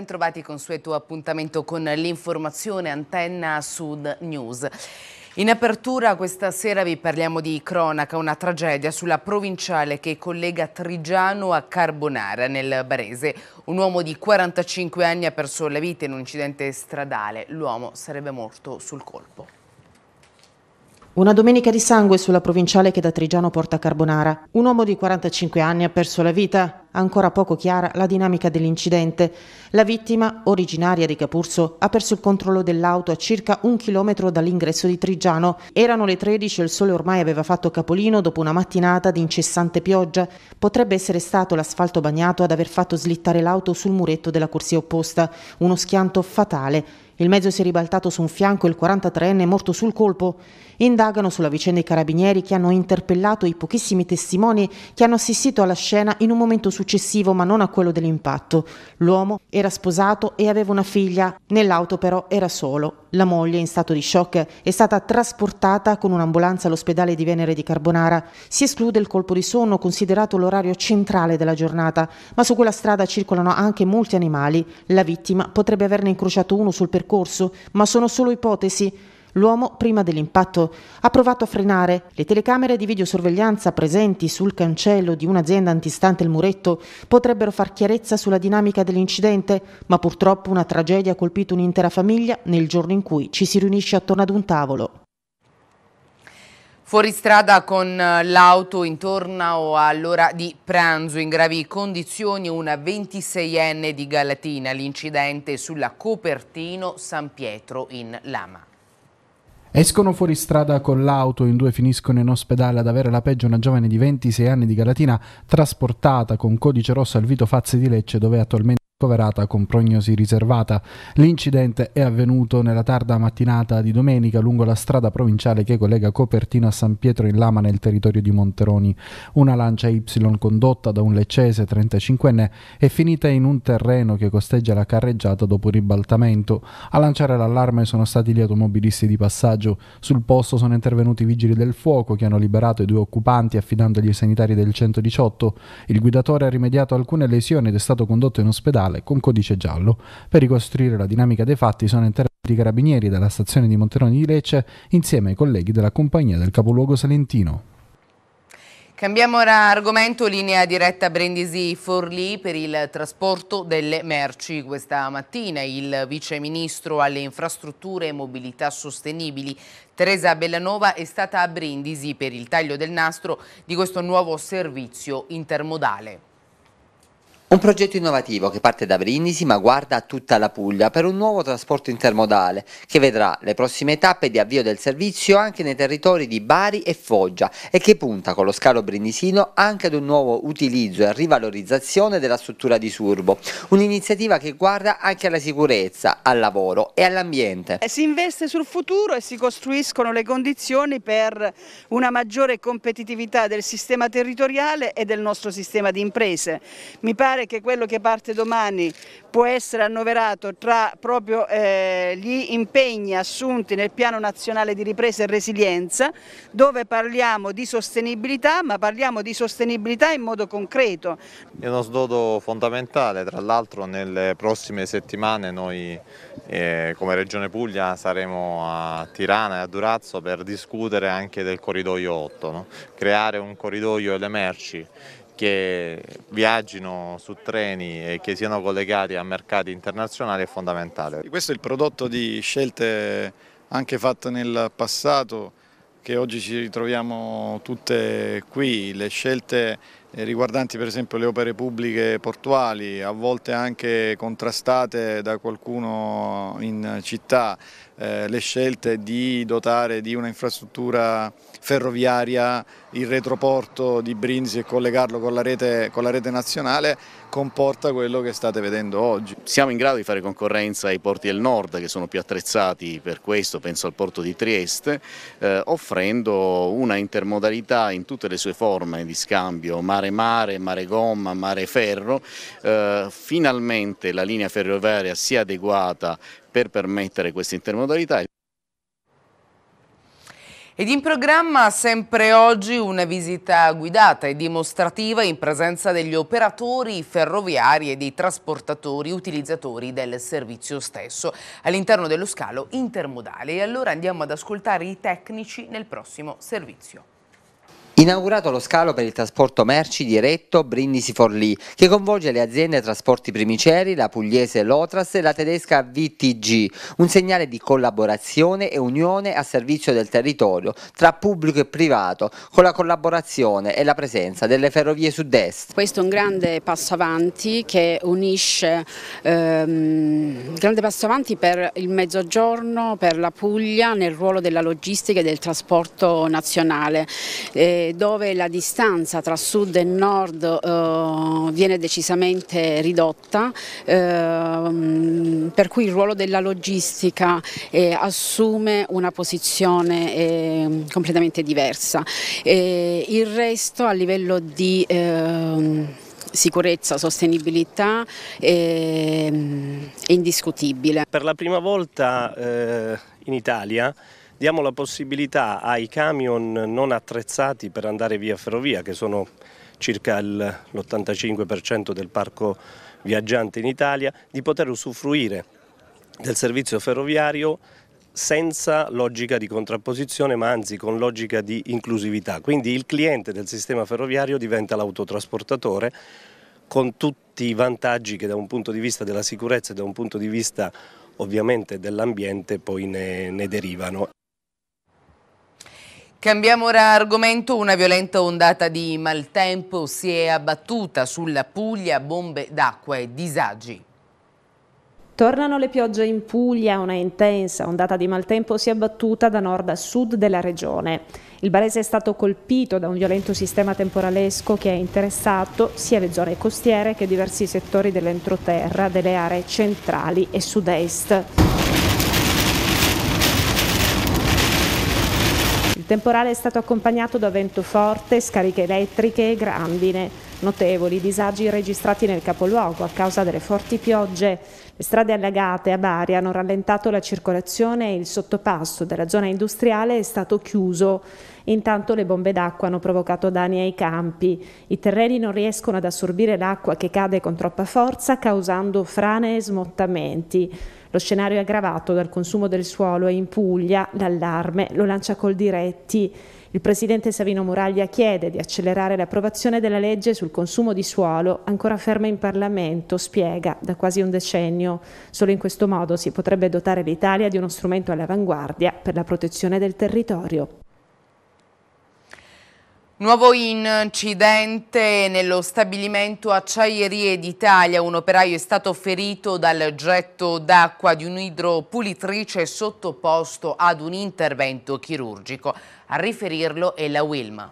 bentrovati consueto appuntamento con l'informazione Antenna Sud News. In apertura questa sera vi parliamo di cronaca, una tragedia sulla provinciale che collega Trigiano a Carbonara nel Barese. Un uomo di 45 anni ha perso la vita in un incidente stradale. L'uomo sarebbe morto sul colpo. Una domenica di sangue sulla provinciale che da Trigiano porta a Carbonara. Un uomo di 45 anni ha perso la vita ancora poco chiara la dinamica dell'incidente. La vittima, originaria di Capurso, ha perso il controllo dell'auto a circa un chilometro dall'ingresso di Trigiano. Erano le 13 e il sole ormai aveva fatto capolino dopo una mattinata di incessante pioggia. Potrebbe essere stato l'asfalto bagnato ad aver fatto slittare l'auto sul muretto della corsia opposta. Uno schianto fatale. Il mezzo si è ribaltato su un fianco e il 43enne è morto sul colpo. Indagano sulla vicenda i carabinieri che hanno interpellato i pochissimi testimoni che hanno assistito alla scena in un momento successivo successivo ma non a quello dell'impatto. L'uomo era sposato e aveva una figlia, nell'auto però era solo. La moglie, in stato di shock, è stata trasportata con un'ambulanza all'ospedale di Venere di Carbonara. Si esclude il colpo di sonno considerato l'orario centrale della giornata, ma su quella strada circolano anche molti animali. La vittima potrebbe averne incrociato uno sul percorso, ma sono solo ipotesi. L'uomo, prima dell'impatto, ha provato a frenare. Le telecamere di videosorveglianza presenti sul cancello di un'azienda antistante il muretto potrebbero far chiarezza sulla dinamica dell'incidente, ma purtroppo una tragedia ha colpito un'intera famiglia nel giorno in cui ci si riunisce attorno ad un tavolo. Fuori strada con eh, l'auto intorno all'ora di pranzo, in gravi condizioni una 26enne di Galatina, l'incidente sulla Copertino San Pietro in Lama. Escono fuori strada con l'auto, in due finiscono in ospedale ad avere la peggio una giovane di 26 anni di Galatina trasportata con codice rosso al Vito Fazze di Lecce dove attualmente ricoverata con prognosi riservata. L'incidente è avvenuto nella tarda mattinata di domenica lungo la strada provinciale che collega Copertino a San Pietro in Lama nel territorio di Monteroni. Una lancia Y condotta da un leccese 35enne è finita in un terreno che costeggia la carreggiata dopo ribaltamento. A lanciare l'allarme sono stati gli automobilisti di passaggio. Sul posto sono intervenuti i vigili del fuoco che hanno liberato i due occupanti affidandogli i sanitari del 118. Il guidatore ha rimediato alcune lesioni ed è stato condotto in ospedale speciale con codice giallo. Per ricostruire la dinamica dei fatti sono entrati i carabinieri della stazione di Monteroni di Lecce insieme ai colleghi della compagnia del capoluogo salentino. Cambiamo ora argomento, linea diretta Brindisi-Forlì per il trasporto delle merci. Questa mattina il Vice Ministro alle Infrastrutture e Mobilità Sostenibili Teresa Bellanova è stata a Brindisi per il taglio del nastro di questo nuovo servizio intermodale. Un progetto innovativo che parte da Brindisi ma guarda a tutta la Puglia per un nuovo trasporto intermodale che vedrà le prossime tappe di avvio del servizio anche nei territori di Bari e Foggia e che punta con lo scalo brindisino anche ad un nuovo utilizzo e rivalorizzazione della struttura di Surbo. Un'iniziativa che guarda anche alla sicurezza, al lavoro e all'ambiente. Eh, si investe sul futuro e si costruiscono le condizioni per una maggiore competitività del sistema territoriale e del nostro sistema di imprese. Mi pare pensare che quello che parte domani può essere annoverato tra proprio eh, gli impegni assunti nel piano nazionale di ripresa e resilienza dove parliamo di sostenibilità ma parliamo di sostenibilità in modo concreto. È uno sdodo fondamentale, tra l'altro nelle prossime settimane noi eh, come Regione Puglia saremo a Tirana e a Durazzo per discutere anche del corridoio 8, no? creare un corridoio delle merci che viaggino su treni e che siano collegati a mercati internazionali è fondamentale. Questo è il prodotto di scelte anche fatte nel passato che oggi ci ritroviamo tutte qui, le scelte riguardanti per esempio le opere pubbliche portuali, a volte anche contrastate da qualcuno in città, eh, le scelte di dotare di un'infrastruttura ferroviaria il retroporto di Brinzi e collegarlo con la, rete, con la rete nazionale comporta quello che state vedendo oggi. Siamo in grado di fare concorrenza ai porti del nord che sono più attrezzati per questo, penso al porto di Trieste, eh, offrendo una intermodalità in tutte le sue forme di scambio, mare-mare, mare-gomma, mare-ferro. Eh, finalmente la linea ferroviaria si è adeguata per permettere questa intermodalità. Ed in programma sempre oggi una visita guidata e dimostrativa in presenza degli operatori ferroviari e dei trasportatori utilizzatori del servizio stesso all'interno dello scalo intermodale. E allora andiamo ad ascoltare i tecnici nel prossimo servizio. Inaugurato lo scalo per il trasporto merci diretto Brindisi-Forlì, che coinvolge le aziende Trasporti Primiceri, la pugliese Lotras e la tedesca VTG, un segnale di collaborazione e unione a servizio del territorio tra pubblico e privato, con la collaborazione e la presenza delle ferrovie sud-est. Questo è un grande passo avanti che unisce, ehm, grande passo avanti per il mezzogiorno, per la Puglia, nel ruolo della logistica e del trasporto nazionale. Eh, dove la distanza tra sud e nord eh, viene decisamente ridotta, ehm, per cui il ruolo della logistica eh, assume una posizione ehm, completamente diversa. il resto a livello di ehm, sicurezza, sostenibilità è, indiscutibile. Per la prima volta eh, in Italia diamo la possibilità ai camion non attrezzati per andare via ferrovia, che sono circa l'85% del parco viaggiante in Italia, di poter usufruire del servizio ferroviario senza logica di contrapposizione ma anzi con logica di inclusività. Quindi il cliente del sistema ferroviario diventa l'autotrasportatore con tutti i vantaggi che da un punto di vista della sicurezza e da un punto di vista ovviamente dell'ambiente poi ne, ne derivano. Cambiamo ora argomento, una violenta ondata di maltempo si è abbattuta sulla Puglia, bombe d'acqua e disagi. Tornano le piogge in Puglia, una intensa ondata di maltempo si è abbattuta da nord a sud della regione. Il Barese è stato colpito da un violento sistema temporalesco che ha interessato sia le zone costiere che diversi settori dell'entroterra, delle aree centrali e sud-est. temporale è stato accompagnato da vento forte, scariche elettriche e grandine. Notevoli disagi registrati nel capoluogo a causa delle forti piogge. Le strade allagate a Bari hanno rallentato la circolazione e il sottopasso della zona industriale è stato chiuso. Intanto le bombe d'acqua hanno provocato danni ai campi. I terreni non riescono ad assorbire l'acqua che cade con troppa forza causando frane e smottamenti. Lo scenario è aggravato dal consumo del suolo e in Puglia l'allarme lo lancia col diretti. Il presidente Savino Muraglia chiede di accelerare l'approvazione della legge sul consumo di suolo, ancora ferma in Parlamento, spiega, da quasi un decennio. Solo in questo modo si potrebbe dotare l'Italia di uno strumento all'avanguardia per la protezione del territorio. Nuovo incidente nello stabilimento Acciaierie d'Italia. Un operaio è stato ferito dal getto d'acqua di un'idropulitrice sottoposto ad un intervento chirurgico. A riferirlo è la Wilma.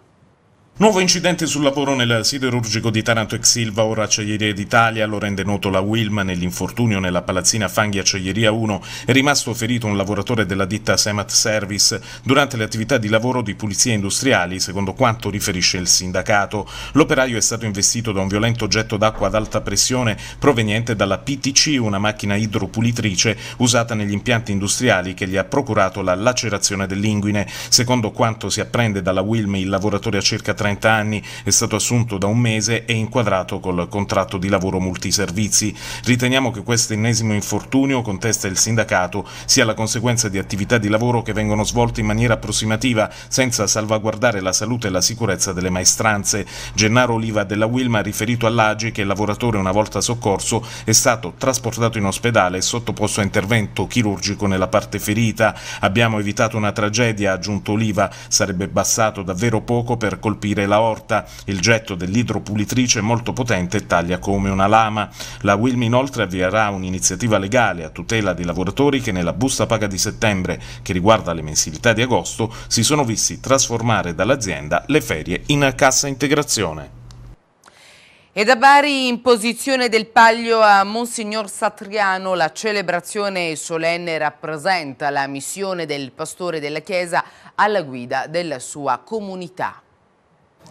Nuovo incidente sul lavoro nel siderurgico di Taranto ex Silva, ora Acciaierie d'Italia, lo rende noto la Wilma nell'infortunio nella palazzina Fanghi Acciaieria 1, è rimasto ferito un lavoratore della ditta Semat Service durante le attività di lavoro di pulizia industriali, secondo quanto riferisce il sindacato. L'operaio è stato investito da un violento getto d'acqua ad alta pressione proveniente dalla PTC, una macchina idropulitrice usata negli impianti industriali che gli ha procurato la lacerazione dell'inguine. Secondo quanto si apprende dalla Wilma, il lavoratore ha circa 30 30 anni è stato assunto da un mese e inquadrato col contratto di lavoro multiservizi. Riteniamo che questo ennesimo infortunio, contesta il sindacato, sia la conseguenza di attività di lavoro che vengono svolte in maniera approssimativa, senza salvaguardare la salute e la sicurezza delle maestranze. Gennaro Oliva della Wilma ha riferito all'Agi che il lavoratore, una volta soccorso, è stato trasportato in ospedale e sottoposto a intervento chirurgico nella parte ferita. Abbiamo evitato una tragedia, ha aggiunto Oliva. Sarebbe bastato davvero poco per colpire la orta. Il getto dell'idropulitrice è molto potente e taglia come una lama. La Wilm inoltre avvierà un'iniziativa legale a tutela dei lavoratori che nella busta paga di settembre, che riguarda le mensilità di agosto, si sono visti trasformare dall'azienda le ferie in cassa integrazione. E da Bari in posizione del Paglio a Monsignor Satriano la celebrazione solenne rappresenta la missione del pastore della Chiesa alla guida della sua comunità.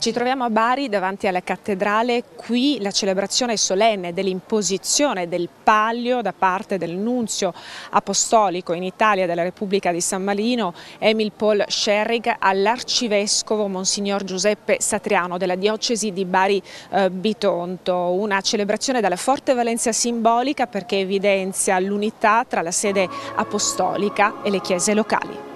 Ci troviamo a Bari davanti alla cattedrale, qui la celebrazione solenne dell'imposizione del palio da parte del nunzio apostolico in Italia della Repubblica di San Marino, Emil Paul Scherrig, all'arcivescovo Monsignor Giuseppe Satriano della diocesi di Bari eh, Bitonto. Una celebrazione dalla forte valenza simbolica perché evidenzia l'unità tra la sede apostolica e le chiese locali.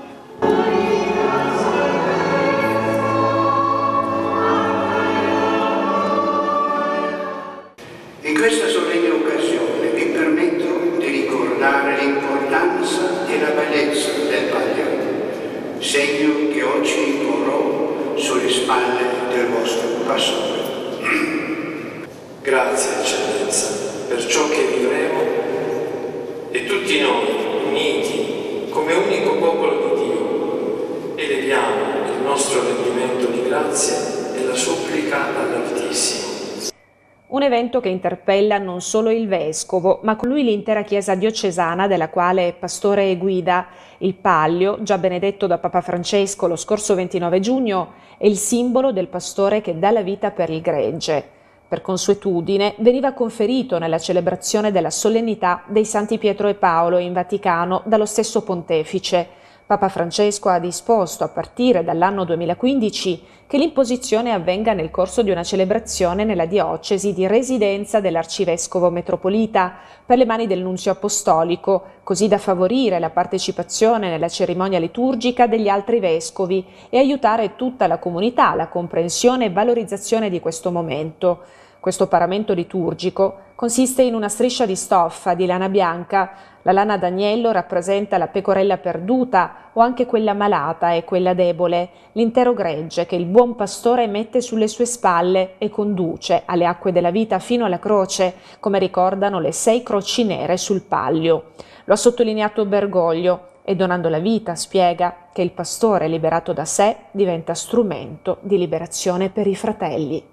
intervento che interpella non solo il Vescovo, ma con lui l'intera Chiesa diocesana della quale è pastore e guida. Il Palio, già benedetto da Papa Francesco lo scorso 29 giugno, è il simbolo del pastore che dà la vita per il gregge. Per consuetudine veniva conferito nella celebrazione della solennità dei Santi Pietro e Paolo in Vaticano dallo stesso pontefice, Papa Francesco ha disposto, a partire dall'anno 2015, che l'imposizione avvenga nel corso di una celebrazione nella diocesi di residenza dell'arcivescovo metropolita per le mani del nunzio apostolico, così da favorire la partecipazione nella cerimonia liturgica degli altri vescovi e aiutare tutta la comunità alla comprensione e valorizzazione di questo momento. Questo paramento liturgico consiste in una striscia di stoffa di lana bianca. La lana d'agnello rappresenta la pecorella perduta o anche quella malata e quella debole, l'intero gregge che il buon pastore mette sulle sue spalle e conduce alle acque della vita fino alla croce, come ricordano le sei croci nere sul palio. Lo ha sottolineato Bergoglio e donando la vita spiega che il pastore liberato da sé diventa strumento di liberazione per i fratelli.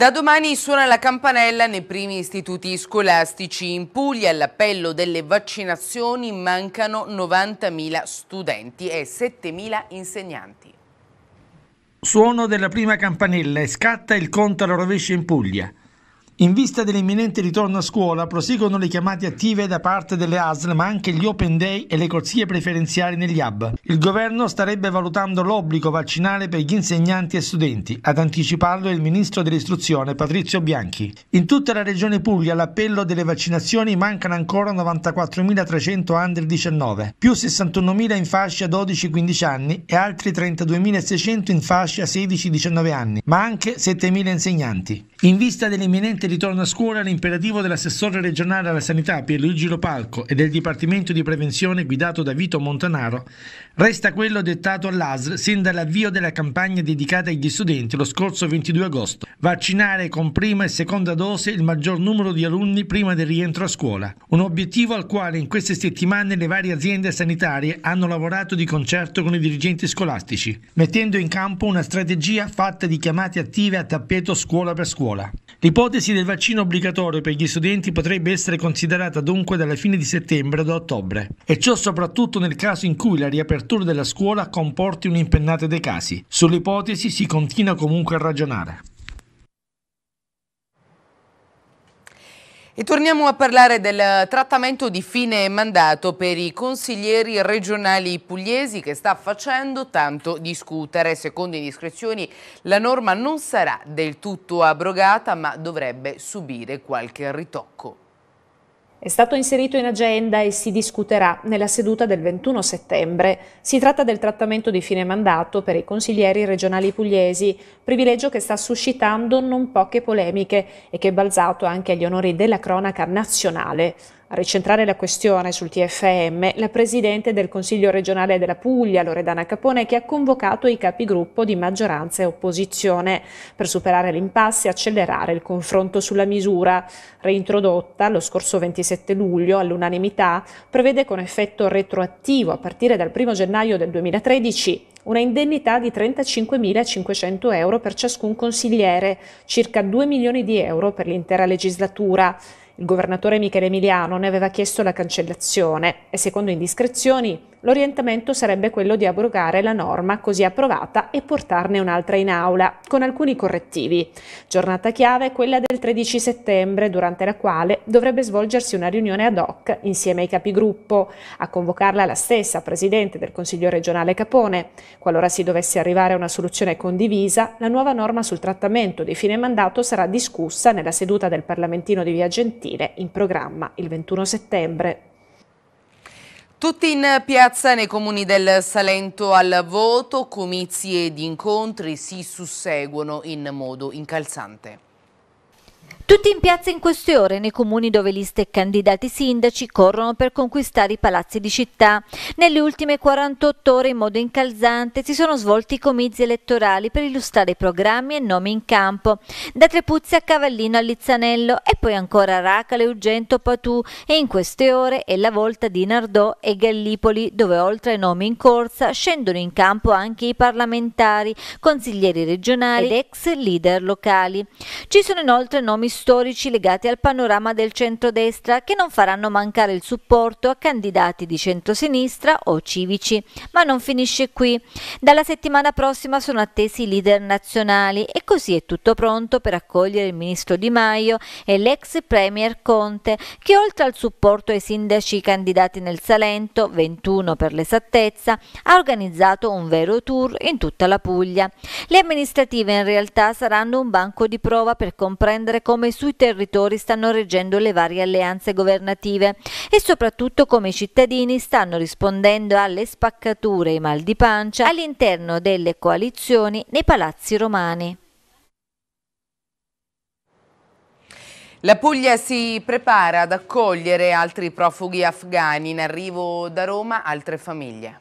Da domani suona la campanella nei primi istituti scolastici. In Puglia all'appello delle vaccinazioni mancano 90.000 studenti e 7.000 insegnanti. Suono della prima campanella e scatta il conto alla rovescia in Puglia. In vista dell'imminente ritorno a scuola, proseguono le chiamate attive da parte delle ASL, ma anche gli open day e le corsie preferenziali negli hub. Il governo starebbe valutando l'obbligo vaccinale per gli insegnanti e studenti. Ad anticiparlo è il ministro dell'istruzione Patrizio Bianchi. In tutta la regione Puglia all'appello delle vaccinazioni mancano ancora 94.300 under 19, più 61.000 in fascia 12-15 anni e altri 32.600 in fascia 16-19 anni, ma anche 7.000 insegnanti. In vista dell'imminente ritorno a scuola l'imperativo dell'assessore regionale alla sanità Pierluigi Lopalco e del Dipartimento di Prevenzione guidato da Vito Montanaro resta quello dettato all'ASL sin dall'avvio della campagna dedicata agli studenti lo scorso 22 agosto. Vaccinare con prima e seconda dose il maggior numero di alunni prima del rientro a scuola. Un obiettivo al quale in queste settimane le varie aziende sanitarie hanno lavorato di concerto con i dirigenti scolastici, mettendo in campo una strategia fatta di chiamate attive a tappeto scuola per scuola. L'ipotesi del vaccino obbligatorio per gli studenti potrebbe essere considerata dunque dalla fine di settembre ad ottobre. E ciò soprattutto nel caso in cui la riapertura della scuola comporti un'impennata dei casi. Sull'ipotesi si continua comunque a ragionare. E torniamo a parlare del trattamento di fine mandato per i consiglieri regionali pugliesi che sta facendo tanto discutere. Secondo indiscrezioni la norma non sarà del tutto abrogata ma dovrebbe subire qualche ritocco. È stato inserito in agenda e si discuterà nella seduta del 21 settembre. Si tratta del trattamento di fine mandato per i consiglieri regionali pugliesi, privilegio che sta suscitando non poche polemiche e che è balzato anche agli onori della cronaca nazionale. A ricentrare la questione sul TFM, la Presidente del Consiglio regionale della Puglia, Loredana Capone, che ha convocato i capigruppo di maggioranza e opposizione per superare l'impasse e accelerare il confronto sulla misura, reintrodotta lo scorso 27 luglio all'unanimità, prevede con effetto retroattivo a partire dal 1 gennaio del 2013 una indennità di 35.500 euro per ciascun consigliere, circa 2 milioni di euro per l'intera legislatura il governatore Michele Emiliano ne aveva chiesto la cancellazione e, secondo indiscrezioni, L'orientamento sarebbe quello di abrogare la norma così approvata e portarne un'altra in aula, con alcuni correttivi. Giornata chiave è quella del 13 settembre, durante la quale dovrebbe svolgersi una riunione ad hoc insieme ai capigruppo, a convocarla la stessa Presidente del Consiglio regionale Capone. Qualora si dovesse arrivare a una soluzione condivisa, la nuova norma sul trattamento di fine mandato sarà discussa nella seduta del Parlamentino di Via Gentile in programma il 21 settembre. Tutti in piazza nei comuni del Salento al voto, comizi ed incontri si susseguono in modo incalzante. Tutti in piazza in queste ore nei comuni dove liste e candidati sindaci corrono per conquistare i palazzi di città. Nelle ultime 48 ore in modo incalzante si sono svolti i comizi elettorali per illustrare programmi e nomi in campo. Da Trepuzzi a Cavallino a Lizzanello e poi ancora a Racale, Ugento, Patù e in queste ore è la volta di Nardò e Gallipoli dove oltre ai nomi in corsa scendono in campo anche i parlamentari, consiglieri regionali ed ex leader locali. Ci sono inoltre nomi storici legati al panorama del centrodestra che non faranno mancare il supporto a candidati di centrosinistra o civici. Ma non finisce qui. Dalla settimana prossima sono attesi i leader nazionali e così è tutto pronto per accogliere il ministro Di Maio e l'ex premier Conte che oltre al supporto ai sindaci candidati nel Salento, 21 per l'esattezza, ha organizzato un vero tour in tutta la Puglia. Le amministrative in realtà saranno un banco di prova per comprendere come come sui territori stanno reggendo le varie alleanze governative e soprattutto come i cittadini stanno rispondendo alle spaccature e ai mal di pancia all'interno delle coalizioni nei palazzi romani. La Puglia si prepara ad accogliere altri profughi afghani in arrivo da Roma, altre famiglie.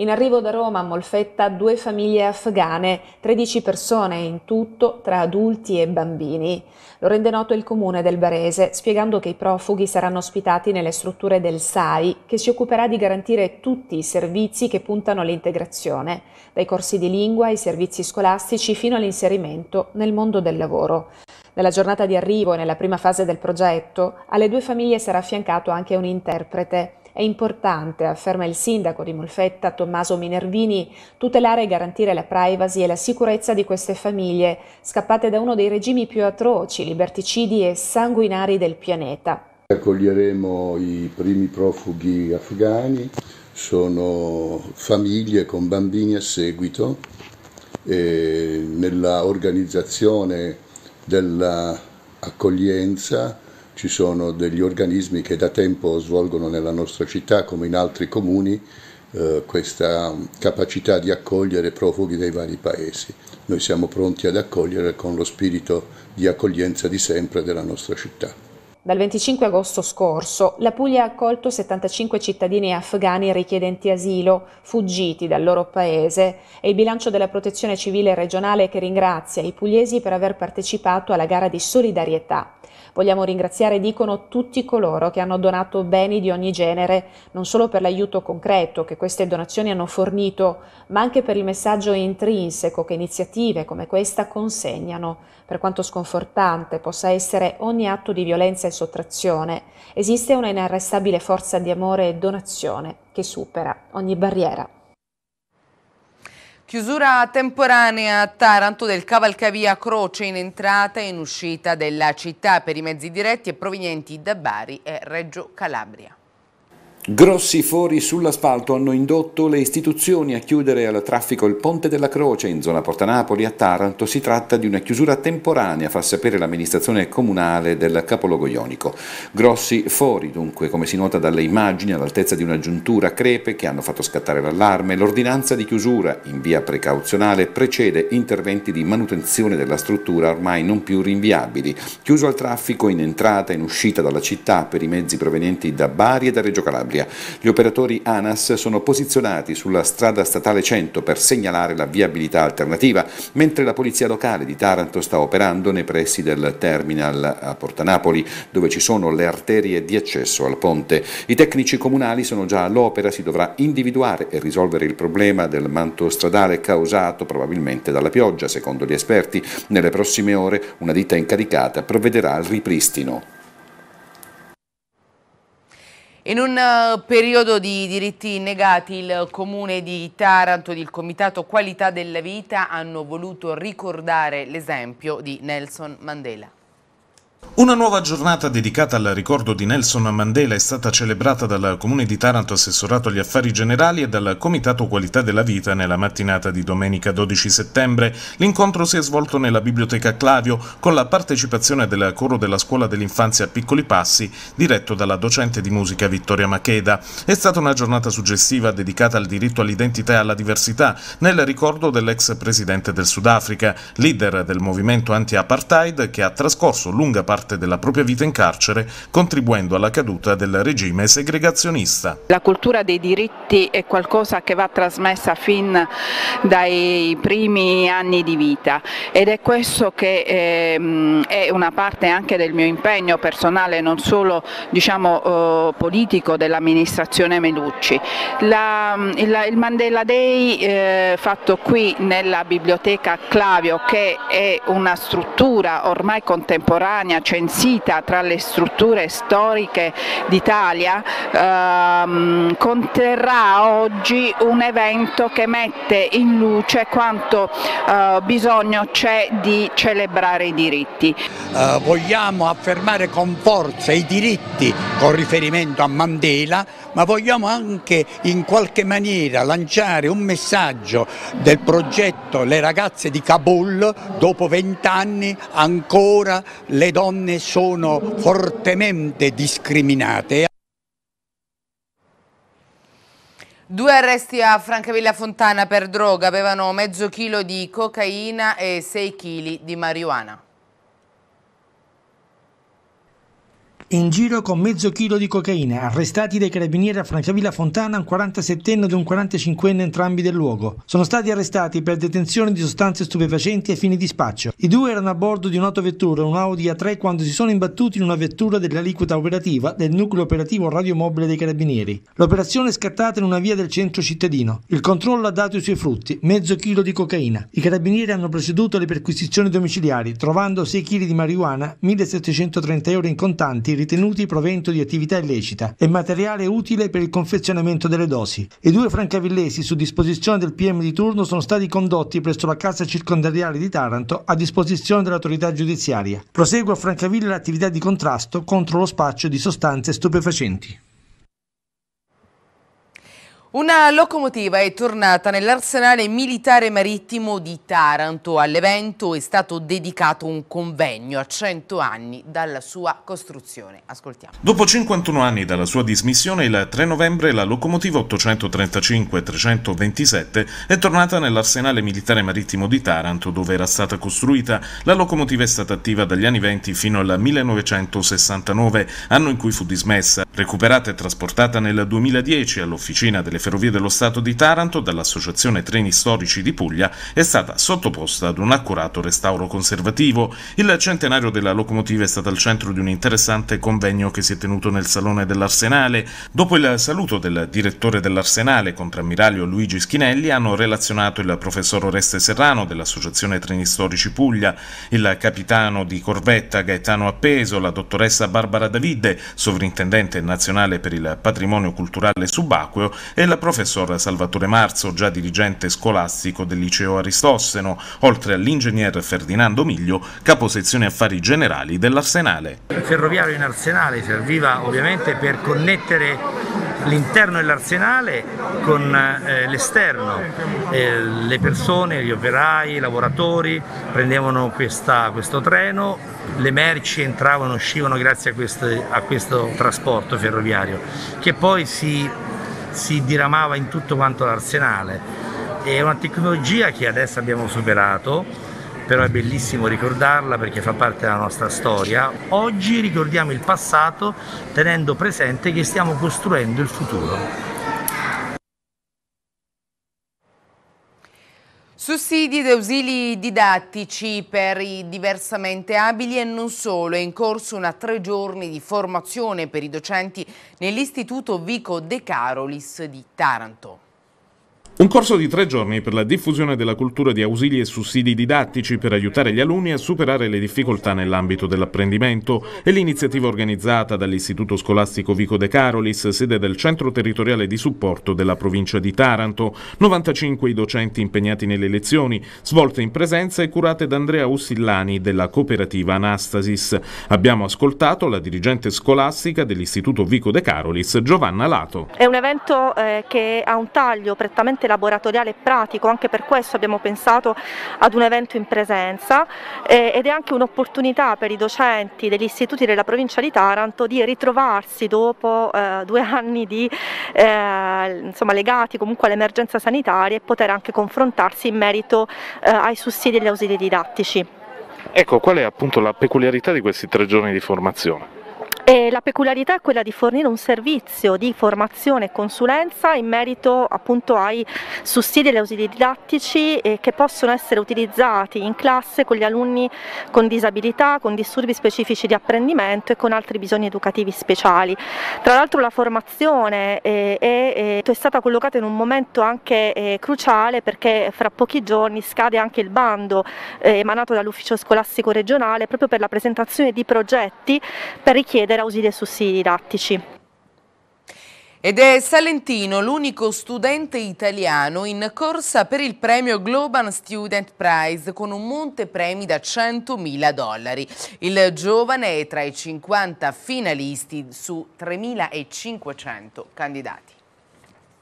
In arrivo da Roma a Molfetta due famiglie afghane, 13 persone in tutto tra adulti e bambini. Lo rende noto il comune del Barese, spiegando che i profughi saranno ospitati nelle strutture del SAI, che si occuperà di garantire tutti i servizi che puntano all'integrazione, dai corsi di lingua ai servizi scolastici fino all'inserimento nel mondo del lavoro. Nella giornata di arrivo e nella prima fase del progetto, alle due famiglie sarà affiancato anche un interprete. È importante, afferma il sindaco di Molfetta Tommaso Minervini, tutelare e garantire la privacy e la sicurezza di queste famiglie, scappate da uno dei regimi più atroci, liberticidi e sanguinari del pianeta. Accoglieremo i primi profughi afghani, sono famiglie con bambini a seguito. nella organizzazione dell'accoglienza ci sono degli organismi che da tempo svolgono nella nostra città, come in altri comuni, eh, questa capacità di accogliere profughi dei vari paesi. Noi siamo pronti ad accogliere con lo spirito di accoglienza di sempre della nostra città. Dal 25 agosto scorso la Puglia ha accolto 75 cittadini afghani richiedenti asilo, fuggiti dal loro paese e il bilancio della protezione civile regionale che ringrazia i pugliesi per aver partecipato alla gara di solidarietà. Vogliamo ringraziare, dicono, tutti coloro che hanno donato beni di ogni genere, non solo per l'aiuto concreto che queste donazioni hanno fornito, ma anche per il messaggio intrinseco che iniziative come questa consegnano. Per quanto sconfortante possa essere ogni atto di violenza e sottrazione, esiste una inarrestabile forza di amore e donazione che supera ogni barriera. Chiusura temporanea a Taranto del cavalcavia Croce in entrata e in uscita della città per i mezzi diretti e provenienti da Bari e Reggio Calabria. Grossi fori sull'asfalto hanno indotto le istituzioni a chiudere al traffico il Ponte della Croce in zona Porta Napoli a Taranto. Si tratta di una chiusura temporanea, fa sapere l'amministrazione comunale del capoluogo ionico. Grossi fori, dunque, come si nota dalle immagini, all'altezza di una giuntura crepe che hanno fatto scattare l'allarme. L'ordinanza di chiusura in via precauzionale precede interventi di manutenzione della struttura ormai non più rinviabili. Chiuso al traffico in entrata e in uscita dalla città per i mezzi provenienti da Bari e da Reggio Calabria. Calabria. Gli operatori ANAS sono posizionati sulla strada statale 100 per segnalare la viabilità alternativa, mentre la polizia locale di Taranto sta operando nei pressi del terminal a Porta Napoli, dove ci sono le arterie di accesso al ponte. I tecnici comunali sono già all'opera, si dovrà individuare e risolvere il problema del manto stradale causato probabilmente dalla pioggia, secondo gli esperti. Nelle prossime ore una ditta incaricata provvederà al ripristino. In un eh, periodo di diritti negati, il Comune di Taranto ed il Comitato Qualità della Vita hanno voluto ricordare l'esempio di Nelson Mandela. Una nuova giornata dedicata al ricordo di Nelson Mandela è stata celebrata dal Comune di Taranto Assessorato agli Affari Generali e dal Comitato Qualità della Vita nella mattinata di domenica 12 settembre. L'incontro si è svolto nella Biblioteca Clavio con la partecipazione del coro della Scuola dell'Infanzia Piccoli Passi diretto dalla docente di musica Vittoria Macheda. È stata una giornata suggestiva dedicata al diritto all'identità e alla diversità nel ricordo dell'ex presidente del Sudafrica, leader del movimento anti-apartheid che ha trascorso lunga parte parte della propria vita in carcere, contribuendo alla caduta del regime segregazionista. La cultura dei diritti è qualcosa che va trasmessa fin dai primi anni di vita ed è questo che ehm, è una parte anche del mio impegno personale, non solo diciamo, eh, politico dell'amministrazione Melucci. La, il Mandela Day eh, fatto qui nella biblioteca Clavio che è una struttura ormai contemporanea censita tra le strutture storiche d'Italia ehm, conterrà oggi un evento che mette in luce quanto eh, bisogno c'è di celebrare i diritti. Eh, vogliamo affermare con forza i diritti con riferimento a Mandela, ma vogliamo anche in qualche maniera lanciare un messaggio del progetto Le ragazze di Kabul, dopo vent'anni ancora le donne sono fortemente discriminate. Due arresti a Francavilla Fontana per droga, avevano mezzo chilo di cocaina e 6 chili di marijuana. In giro con mezzo chilo di cocaina, arrestati dai carabinieri a Francavilla Fontana un 47enne ed un 45enne entrambi del luogo. Sono stati arrestati per detenzione di sostanze stupefacenti a fini di spaccio. I due erano a bordo di un'autovettura, un Audi A3, quando si sono imbattuti in una vettura dell'aliquota operativa del nucleo operativo radiomobile dei carabinieri. L'operazione è scattata in una via del centro cittadino. Il controllo ha dato i suoi frutti, mezzo chilo di cocaina. I carabinieri hanno preceduto le perquisizioni domiciliari, trovando 6 kg di marijuana, 1730 euro in contanti, ritenuti provento di attività illecita e materiale utile per il confezionamento delle dosi. I due francavillesi su disposizione del PM di turno sono stati condotti presso la casa circondariale di Taranto a disposizione dell'autorità giudiziaria. Prosegue a Francavilla l'attività di contrasto contro lo spaccio di sostanze stupefacenti. Una locomotiva è tornata nell'arsenale militare marittimo di Taranto. All'evento è stato dedicato un convegno a 100 anni dalla sua costruzione. Ascoltiamo. Dopo 51 anni dalla sua dismissione, il 3 novembre la locomotiva 835-327 è tornata nell'arsenale militare marittimo di Taranto dove era stata costruita. La locomotiva è stata attiva dagli anni 20 fino al 1969, anno in cui fu dismessa. Recuperata e trasportata nel 2010 all'officina delle Ferrovie dello Stato di Taranto dall'Associazione Treni Storici di Puglia è stata sottoposta ad un accurato restauro conservativo. Il centenario della locomotiva è stato al centro di un interessante convegno che si è tenuto nel Salone dell'Arsenale. Dopo il saluto del direttore dell'Arsenale, contrammiraglio Luigi Schinelli, hanno relazionato il professor Oreste Serrano dell'Associazione Treni Storici Puglia, il capitano di corvetta Gaetano Appeso, la dottoressa Barbara Davide, sovrintendente nazionale per il patrimonio culturale subacqueo, e il professor Salvatore Marzo, già dirigente scolastico del liceo Aristosseno, oltre all'ingegner Ferdinando Miglio, caposezione affari generali dell'Arsenale. Il ferroviario in Arsenale serviva ovviamente per connettere l'interno dell'arsenale con eh, l'esterno. Eh, le persone, gli operai, i lavoratori prendevano questa, questo treno, le merci entravano, e uscivano grazie a, queste, a questo trasporto ferroviario che poi si si diramava in tutto quanto l'arsenale. È una tecnologia che adesso abbiamo superato, però è bellissimo ricordarla perché fa parte della nostra storia. Oggi ricordiamo il passato tenendo presente che stiamo costruendo il futuro. Sussidi ed ausili didattici per i diversamente abili e non solo. È in corso una tre giorni di formazione per i docenti nell'Istituto Vico De Carolis di Taranto. Un corso di tre giorni per la diffusione della cultura di ausili e sussidi didattici per aiutare gli alunni a superare le difficoltà nell'ambito dell'apprendimento è l'iniziativa organizzata dall'Istituto Scolastico Vico De Carolis, sede del Centro Territoriale di Supporto della provincia di Taranto. 95 i docenti impegnati nelle lezioni, svolte in presenza e curate da Andrea Ussillani della cooperativa Anastasis. Abbiamo ascoltato la dirigente scolastica dell'Istituto Vico De Carolis, Giovanna Lato. È un evento eh, che ha un taglio prettamente laboratoriale e pratico, anche per questo abbiamo pensato ad un evento in presenza eh, ed è anche un'opportunità per i docenti degli istituti della provincia di Taranto di ritrovarsi dopo eh, due anni di, eh, insomma, legati comunque all'emergenza sanitaria e poter anche confrontarsi in merito eh, ai sussidi e agli ausili didattici. Ecco, qual è appunto la peculiarità di questi tre giorni di formazione? E la peculiarità è quella di fornire un servizio di formazione e consulenza in merito appunto ai sussidi e ai ausili didattici eh, che possono essere utilizzati in classe con gli alunni con disabilità, con disturbi specifici di apprendimento e con altri bisogni educativi speciali. Tra l'altro la formazione eh, è, eh, è, stata collocata in un momento anche eh, cruciale perché fra pochi giorni scade anche il bando eh, emanato dall'ufficio scolastico regionale proprio per la presentazione di progetti per richiedere ausili e sussidi didattici. Ed è Salentino l'unico studente italiano in corsa per il premio Global Student Prize con un monte premi da 100.000 dollari. Il giovane è tra i 50 finalisti su 3.500 candidati.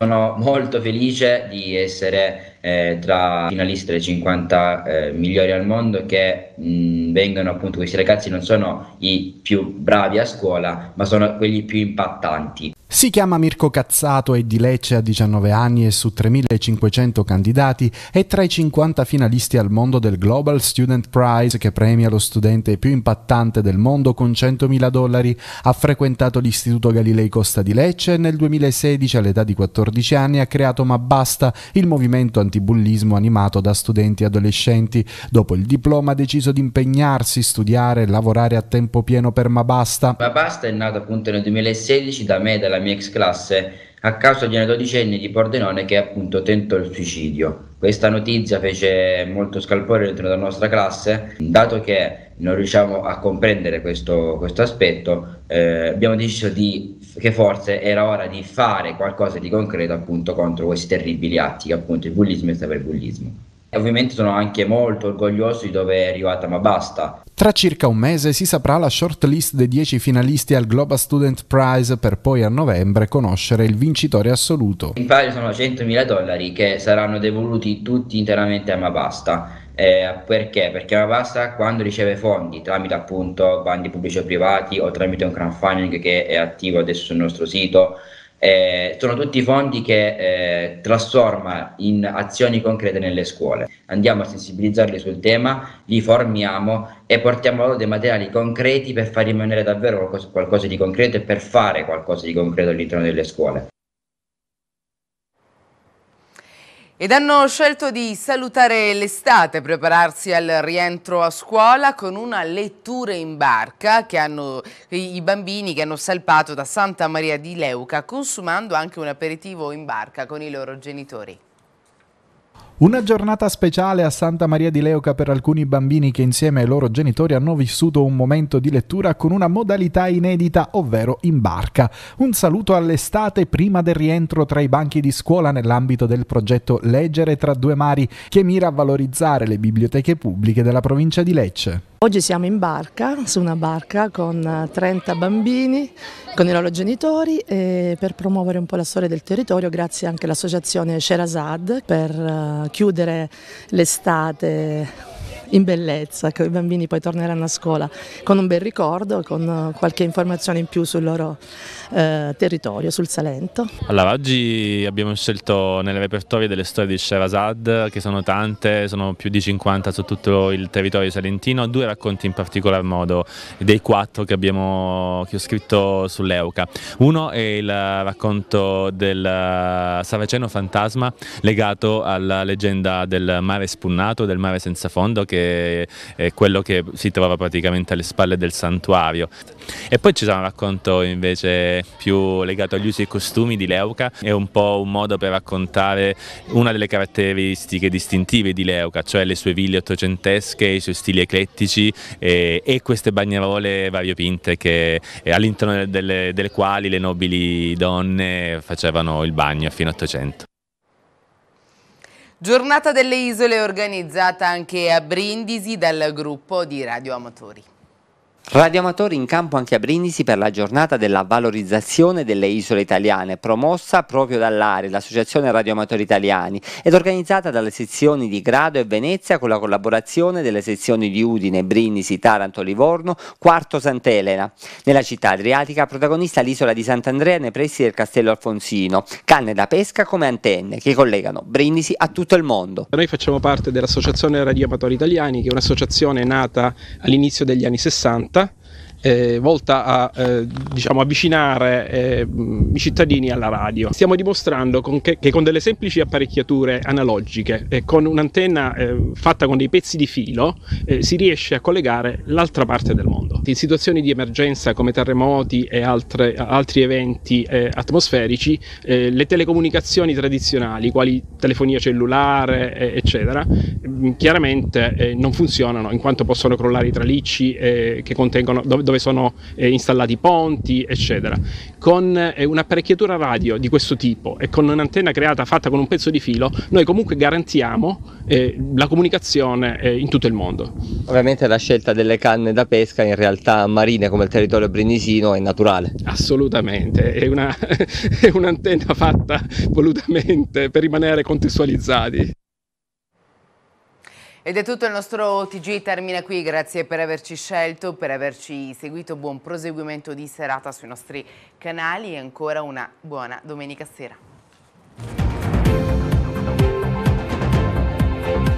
Sono molto felice di essere eh, tra i finalisti delle 50 eh, migliori al mondo che mh, vengono appunto questi ragazzi non sono i più bravi a scuola ma sono quelli più impattanti si chiama Mirko Cazzato, è di Lecce, ha 19 anni e su 3.500 candidati è tra i 50 finalisti al mondo del Global Student Prize che premia lo studente più impattante del mondo con 100.000 dollari. Ha frequentato l'Istituto Galilei Costa di Lecce e nel 2016 all'età di 14 anni ha creato Ma Basta, il movimento antibullismo animato da studenti e adolescenti. Dopo il diploma ha deciso di impegnarsi, studiare e lavorare a tempo pieno per Ma Basta. Ma Basta è nato appunto nel 2016 da me e dalla la mia ex classe a causa di una dodicenne di Pordenone che appunto tentò il suicidio. Questa notizia fece molto scalpore dentro la nostra classe, dato che non riusciamo a comprendere questo, questo aspetto, eh, abbiamo deciso di, che forse era ora di fare qualcosa di concreto appunto contro questi terribili atti che appunto il bullismo è cyberbullismo. Ovviamente sono anche molto orgoglioso di dove è arrivata, ma basta. Tra circa un mese si saprà la shortlist dei 10 finalisti al Global Student Prize per poi a novembre conoscere il vincitore assoluto. In palio sono 100.000 dollari che saranno devoluti tutti interamente a Mabasta. Eh, perché? Perché Mabasta quando riceve fondi tramite appunto bandi pubblici o privati o tramite un crowdfunding che è attivo adesso sul nostro sito eh, sono tutti fondi che eh, trasforma in azioni concrete nelle scuole. Andiamo a sensibilizzarli sul tema, li formiamo e portiamo loro dei materiali concreti per far rimanere davvero qualcosa, qualcosa di concreto e per fare qualcosa di concreto all'interno delle scuole. Ed hanno scelto di salutare l'estate, prepararsi al rientro a scuola con una lettura in barca che hanno i bambini che hanno salpato da Santa Maria di Leuca, consumando anche un aperitivo in barca con i loro genitori. Una giornata speciale a Santa Maria di Leuca per alcuni bambini che insieme ai loro genitori hanno vissuto un momento di lettura con una modalità inedita, ovvero in barca. Un saluto all'estate prima del rientro tra i banchi di scuola nell'ambito del progetto Leggere tra due mari che mira a valorizzare le biblioteche pubbliche della provincia di Lecce. Oggi siamo in barca, su una barca con 30 eh, bambini, con i loro genitori e eh, per promuovere un po' la storia del territorio grazie anche all'associazione Sherazad per eh, chiudere l'estate in bellezza, che i bambini poi torneranno a scuola con un bel ricordo, con eh, qualche informazione in più sul loro eh, territorio, sul Salento. Allora, oggi abbiamo scelto nel repertorio delle storie di Sherazad, che sono tante, sono più di 50 su tutto il territorio salentino, due racconti in particolar modo, dei quattro che, abbiamo, che ho scritto sull'Euca. Uno è il racconto del eh, Saraceno fantasma legato alla leggenda del mare spunnato, del mare senza fondo, che che è quello che si trova praticamente alle spalle del santuario. E poi ci sarà un racconto invece più legato agli usi e costumi di Leuca, è un po' un modo per raccontare una delle caratteristiche distintive di Leuca, cioè le sue ville ottocentesche, i suoi stili eclettici e, e queste bagnerole variopinte che, eh, all'interno delle, delle quali le nobili donne facevano il bagno fino all'Ottocento. Giornata delle isole organizzata anche a Brindisi dal gruppo di Radio Amatori. Radioamatori in campo anche a Brindisi per la giornata della valorizzazione delle isole italiane, promossa proprio dall'ARI, l'Associazione Radioamatori Italiani, ed organizzata dalle sezioni di Grado e Venezia con la collaborazione delle sezioni di Udine, Brindisi, Taranto, Livorno, Quarto Sant'Elena. Nella città adriatica protagonista l'isola di Sant'Andrea nei pressi del Castello Alfonsino, canne da pesca come antenne che collegano Brindisi a tutto il mondo. Noi facciamo parte dell'Associazione Radioamatori Italiani, che è un'associazione nata all'inizio degli anni 60 места eh, volta a eh, diciamo, avvicinare eh, mm, i cittadini alla radio. Stiamo dimostrando con che, che, con delle semplici apparecchiature analogiche e eh, con un'antenna eh, fatta con dei pezzi di filo eh, si riesce a collegare l'altra parte del mondo. In situazioni di emergenza come terremoti e altre, altri eventi atmosferici, le telecomunicazioni tradizionali, quali telefonia cellulare, eccetera, mm, chiaramente non funzionano in quanto possono crollare i tralicci che contengono, dov- dove sono eh, installati ponti, eccetera. Con eh, un'apparecchiatura radio di questo tipo e con un'antenna creata fatta con un pezzo di filo, noi comunque garantiamo eh, la comunicazione eh, in tutto il mondo. Ovviamente la scelta delle canne da pesca in realtà marine come il territorio brinisino è naturale. Assolutamente, è, una, è un'antenna fatta volutamente per rimanere contestualizzati. Ed è tutto il nostro TG, termina qui, grazie per averci scelto, per averci seguito, buon proseguimento di serata sui nostri canali e ancora una buona domenica sera.